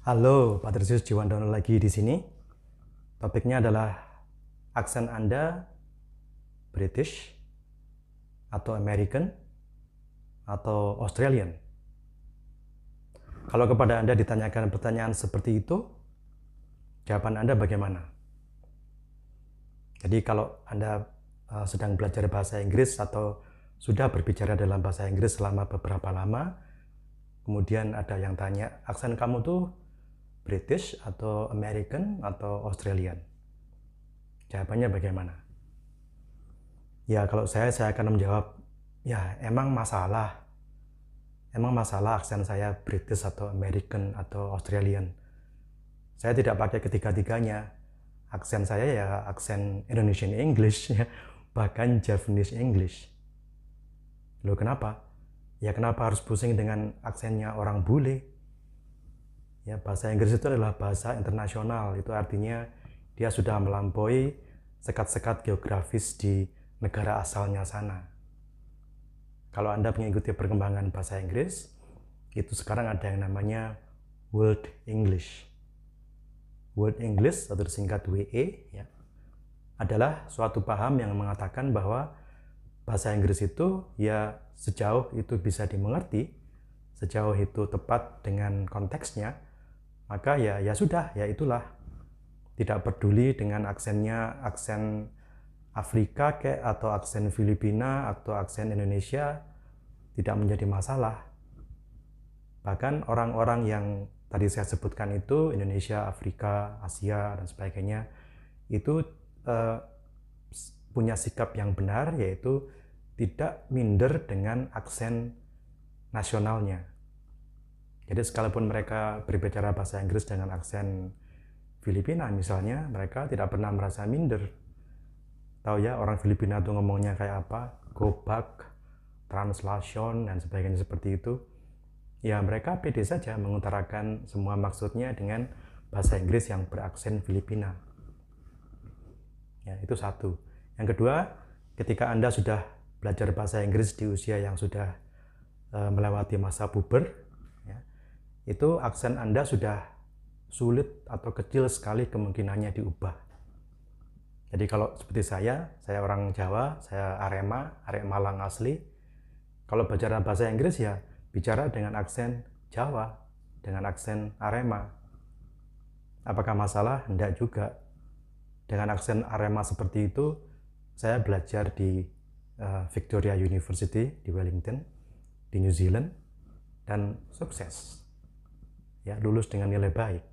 Halo, Pak Jiwandono lagi di sini. Topiknya adalah aksen Anda British atau American atau Australian. Kalau kepada Anda ditanyakan pertanyaan seperti itu, jawaban Anda bagaimana? Jadi kalau Anda eh, sedang belajar bahasa Inggris atau sudah berbicara dalam bahasa Inggris selama beberapa lama, kemudian ada yang tanya, aksen kamu tuh British atau American atau Australian? Jawabannya bagaimana? Ya kalau saya, saya akan menjawab, ya emang masalah. Emang masalah aksen saya British atau American atau Australian. Saya tidak pakai ketiga-tiganya. Aksen saya ya aksen Indonesian English, ya. bahkan Japanese English. Loh kenapa? Ya kenapa harus pusing dengan aksennya orang bule? Ya, bahasa Inggris itu adalah bahasa internasional. Itu artinya dia sudah melampaui sekat-sekat geografis di negara asalnya sana. Kalau Anda mengikuti perkembangan bahasa Inggris, itu sekarang ada yang namanya World English. World English atau singkat WE ya, adalah suatu paham yang mengatakan bahwa bahasa Inggris itu ya sejauh itu bisa dimengerti, sejauh itu tepat dengan konteksnya, maka ya ya sudah ya itulah tidak peduli dengan aksennya aksen Afrika kayak atau aksen Filipina atau aksen Indonesia tidak menjadi masalah bahkan orang-orang yang tadi saya sebutkan itu Indonesia, Afrika, Asia dan sebagainya itu eh, punya sikap yang benar yaitu tidak minder dengan aksen nasionalnya. Jadi sekalipun mereka berbicara bahasa Inggris dengan aksen Filipina misalnya, mereka tidak pernah merasa minder. Tahu ya orang Filipina tuh ngomongnya kayak apa? go back, translation, dan sebagainya seperti itu. Ya mereka pede saja mengutarakan semua maksudnya dengan bahasa Inggris yang beraksen Filipina. Ya, itu satu. Yang kedua, ketika Anda sudah belajar bahasa Inggris di usia yang sudah eh, melewati masa puber, itu aksen Anda sudah sulit atau kecil sekali kemungkinannya diubah. Jadi kalau seperti saya, saya orang Jawa, saya Arema, Arek Malang asli. Kalau bicara bahasa Inggris ya bicara dengan aksen Jawa, dengan aksen Arema. Apakah masalah? Tidak juga. Dengan aksen Arema seperti itu, saya belajar di eh, Victoria University di Wellington, di New Zealand, dan sukses ya lulus dengan nilai baik.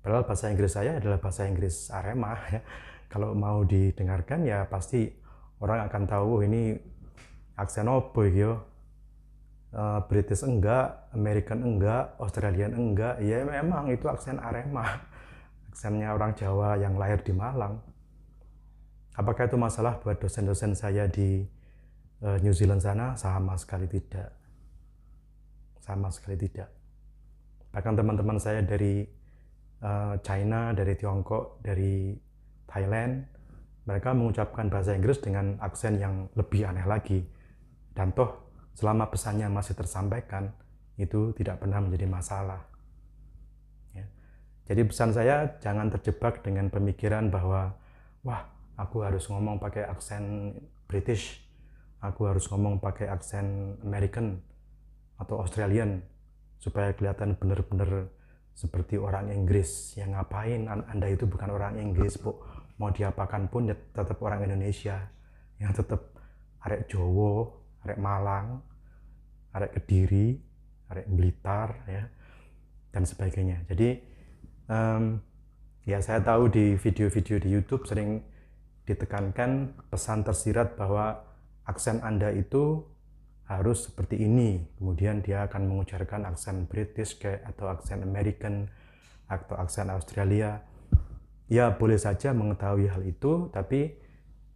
Padahal bahasa Inggris saya adalah bahasa Inggris Arema. Ya. Kalau mau didengarkan ya pasti orang akan tahu oh, ini aksen apa yo. Eh, British enggak, American enggak, Australian enggak. Ya memang itu aksen Arema. Aksennya orang Jawa yang lahir di Malang. Apakah itu masalah buat dosen-dosen saya di eh, New Zealand sana? Sama sekali tidak. Sama sekali tidak bahkan teman-teman saya dari uh, China, dari Tiongkok, dari Thailand, mereka mengucapkan bahasa Inggris dengan aksen yang lebih aneh lagi. Dan toh selama pesannya masih tersampaikan, itu tidak pernah menjadi masalah. Ya. Jadi pesan saya jangan terjebak dengan pemikiran bahwa, wah aku harus ngomong pakai aksen British, aku harus ngomong pakai aksen American atau Australian supaya kelihatan benar-benar seperti orang Inggris yang ngapain Anda itu bukan orang Inggris bu mau diapakan pun ya tetap orang Indonesia yang tetap arek Jowo arek Malang arek Kediri arek Blitar ya dan sebagainya jadi um, ya saya tahu di video-video di YouTube sering ditekankan pesan tersirat bahwa aksen Anda itu harus seperti ini. Kemudian dia akan mengucarkan aksen British kayak atau aksen American atau aksen Australia. Ya boleh saja mengetahui hal itu, tapi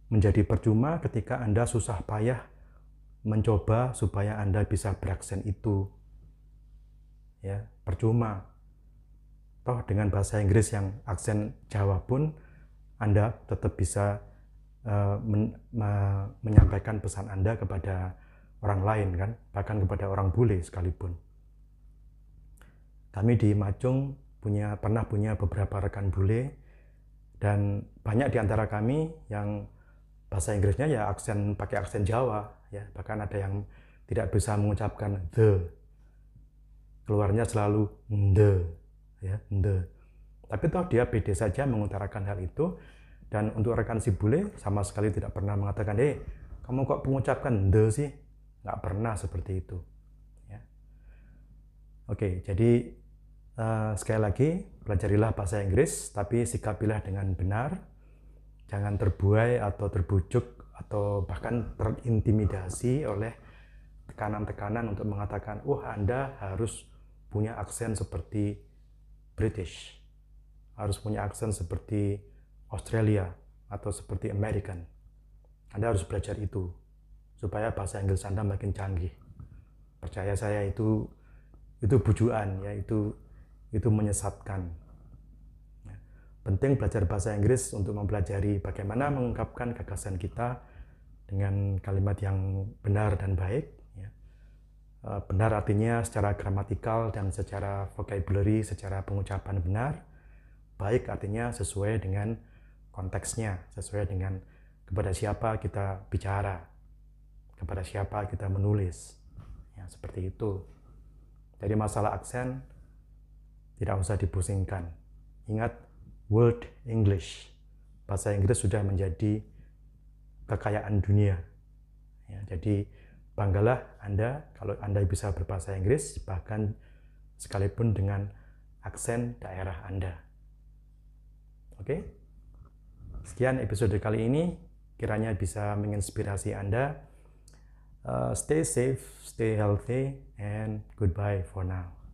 menjadi percuma ketika Anda susah payah mencoba supaya Anda bisa beraksen itu. Ya, percuma. Toh dengan bahasa Inggris yang aksen Jawa pun Anda tetap bisa uh, men, me, menyampaikan pesan Anda kepada orang lain kan, bahkan kepada orang bule sekalipun. Kami di Macung punya pernah punya beberapa rekan bule dan banyak di antara kami yang bahasa Inggrisnya ya aksen pakai aksen Jawa ya, bahkan ada yang tidak bisa mengucapkan the. Keluarnya selalu the ya, the. Tapi toh dia beda saja mengutarakan hal itu dan untuk rekan si bule sama sekali tidak pernah mengatakan, "Eh, kamu kok mengucapkan the sih?" nggak pernah seperti itu. Ya. Oke, jadi uh, sekali lagi pelajarilah bahasa Inggris, tapi sikapilah dengan benar, jangan terbuai atau terbujuk atau bahkan terintimidasi oleh tekanan-tekanan untuk mengatakan, wah oh, Anda harus punya aksen seperti British, harus punya aksen seperti Australia atau seperti American. Anda harus belajar itu supaya bahasa Inggris Anda makin canggih. Percaya saya itu itu bujuan ya itu itu menyesatkan. Ya. Penting belajar bahasa Inggris untuk mempelajari bagaimana mengungkapkan gagasan kita dengan kalimat yang benar dan baik. Ya. E, benar artinya secara gramatikal dan secara vocabulary, secara pengucapan benar. Baik artinya sesuai dengan konteksnya, sesuai dengan kepada siapa kita bicara kepada siapa kita menulis. Ya, seperti itu. Jadi masalah aksen tidak usah dipusingkan. Ingat world English. Bahasa Inggris sudah menjadi kekayaan dunia. Ya, jadi banggalah Anda kalau Anda bisa berbahasa Inggris bahkan sekalipun dengan aksen daerah Anda. Oke? Okay? Sekian episode kali ini, kiranya bisa menginspirasi Anda Uh, stay safe, stay healthy, and goodbye for now.